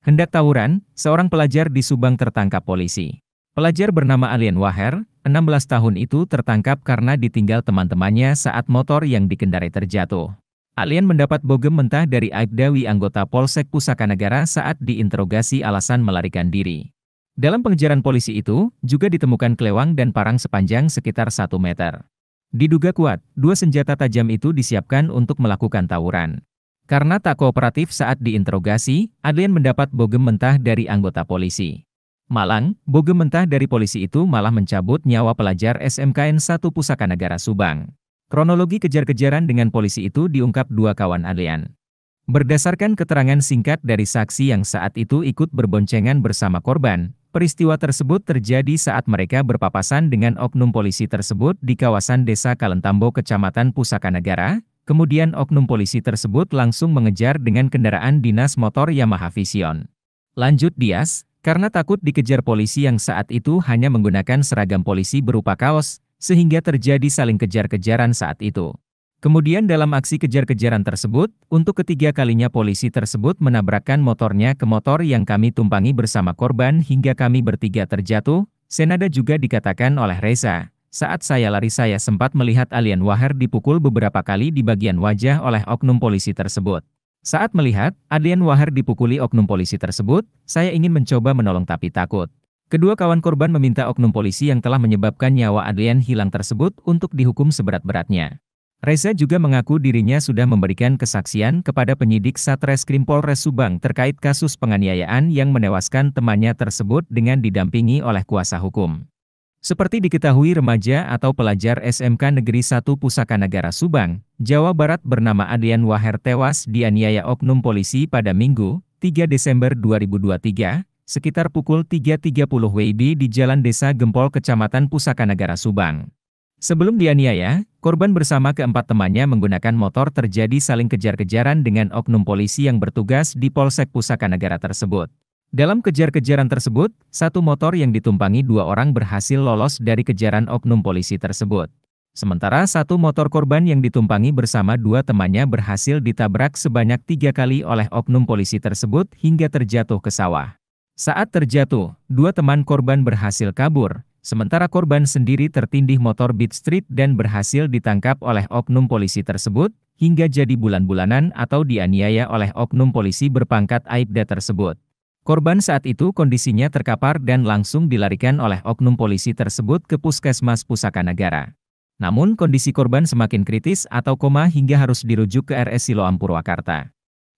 Hendak tawuran, seorang pelajar di Subang tertangkap polisi. Pelajar bernama Alien Waher, 16 tahun itu tertangkap karena ditinggal teman-temannya saat motor yang dikendarai terjatuh. Alien mendapat bogem mentah dari Aibdawi anggota Polsek Pusaka Negara saat diinterogasi alasan melarikan diri. Dalam pengejaran polisi itu, juga ditemukan kelewang dan parang sepanjang sekitar 1 meter. Diduga kuat, dua senjata tajam itu disiapkan untuk melakukan tawuran. Karena tak kooperatif saat diinterogasi, Adlian mendapat bogem mentah dari anggota polisi. Malang, bogem mentah dari polisi itu malah mencabut nyawa pelajar SMKN 1 Pusaka Negara Subang. Kronologi kejar-kejaran dengan polisi itu diungkap dua kawan Adlian. Berdasarkan keterangan singkat dari saksi yang saat itu ikut berboncengan bersama korban, peristiwa tersebut terjadi saat mereka berpapasan dengan oknum polisi tersebut di kawasan Desa Kalentambo, Kecamatan Pusaka Negara, Kemudian oknum polisi tersebut langsung mengejar dengan kendaraan dinas motor Yamaha Vision. Lanjut Dias, karena takut dikejar polisi yang saat itu hanya menggunakan seragam polisi berupa kaos, sehingga terjadi saling kejar-kejaran saat itu. Kemudian dalam aksi kejar-kejaran tersebut, untuk ketiga kalinya polisi tersebut menabrakkan motornya ke motor yang kami tumpangi bersama korban hingga kami bertiga terjatuh, senada juga dikatakan oleh Reza. Saat saya lari saya sempat melihat alien Wahar dipukul beberapa kali di bagian wajah oleh oknum polisi tersebut. Saat melihat, alien Wahar dipukuli oknum polisi tersebut, saya ingin mencoba menolong tapi takut. Kedua kawan korban meminta oknum polisi yang telah menyebabkan nyawa alien hilang tersebut untuk dihukum seberat-beratnya. Reza juga mengaku dirinya sudah memberikan kesaksian kepada penyidik Satreskrim Polres Subang terkait kasus penganiayaan yang menewaskan temannya tersebut dengan didampingi oleh kuasa hukum. Seperti diketahui remaja atau pelajar SMK Negeri 1 Pusaka Negara Subang, Jawa Barat bernama Adrian Waher tewas dianiaya oknum polisi pada Minggu, 3 Desember 2023, sekitar pukul 3.30 WIB di Jalan Desa Gempol Kecamatan Pusaka Negara Subang. Sebelum dianiaya, korban bersama keempat temannya menggunakan motor terjadi saling kejar-kejaran dengan oknum polisi yang bertugas di Polsek Pusaka Negara tersebut. Dalam kejar-kejaran tersebut, satu motor yang ditumpangi dua orang berhasil lolos dari kejaran oknum polisi tersebut. Sementara satu motor korban yang ditumpangi bersama dua temannya berhasil ditabrak sebanyak tiga kali oleh oknum polisi tersebut hingga terjatuh ke sawah. Saat terjatuh, dua teman korban berhasil kabur, sementara korban sendiri tertindih motor Beat Street dan berhasil ditangkap oleh oknum polisi tersebut, hingga jadi bulan-bulanan atau dianiaya oleh oknum polisi berpangkat aibda tersebut. Korban saat itu kondisinya terkapar dan langsung dilarikan oleh oknum polisi tersebut ke puskesmas Pusaka Negara. Namun kondisi korban semakin kritis atau koma hingga harus dirujuk ke RS Siloam Purwakarta.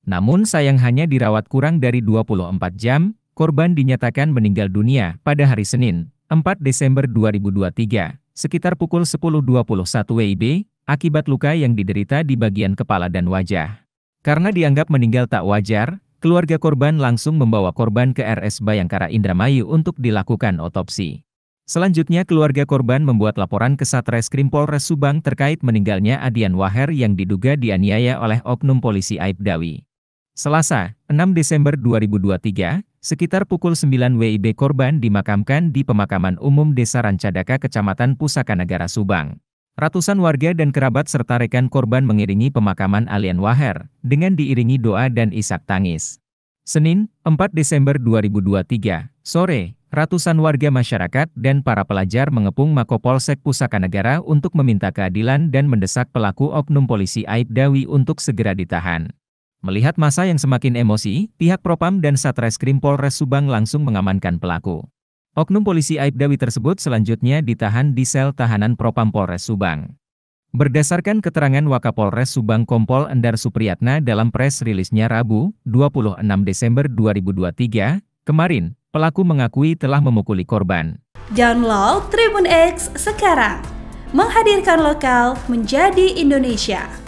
Namun sayang hanya dirawat kurang dari 24 jam, korban dinyatakan meninggal dunia pada hari Senin, 4 Desember 2023, sekitar pukul 10.21 WIB, akibat luka yang diderita di bagian kepala dan wajah. Karena dianggap meninggal tak wajar, keluarga korban langsung membawa korban ke RS Bayangkara Indramayu untuk dilakukan otopsi. Selanjutnya keluarga korban membuat laporan ke Satreskrim Polres Subang terkait meninggalnya Adian Waher yang diduga dianiaya oleh oknum polisi Aib Dawi. Selasa, 6 Desember 2023, sekitar pukul 9 WIB korban dimakamkan di Pemakaman Umum Desa Rancadaka, Kecamatan Pusaka Negara Subang. Ratusan warga dan kerabat serta rekan korban mengiringi pemakaman alien Waher, dengan diiringi doa dan isak tangis. Senin, 4 Desember 2023, sore, ratusan warga masyarakat dan para pelajar mengepung Mako Pusaka Negara untuk meminta keadilan dan mendesak pelaku oknum polisi Aib Dawi untuk segera ditahan. Melihat masa yang semakin emosi, pihak Propam dan Satreskrim Polres Subang langsung mengamankan pelaku. Oknum polisi Aibdawi tersebut selanjutnya ditahan di sel tahanan Propam Polres Subang. Berdasarkan keterangan Wakapolres Subang Kompol Endar Supriyatna dalam press rilisnya Rabu, 26 Desember 2023, kemarin, pelaku mengakui telah memukuli korban. Download Tribun X sekarang, menghadirkan lokal menjadi Indonesia.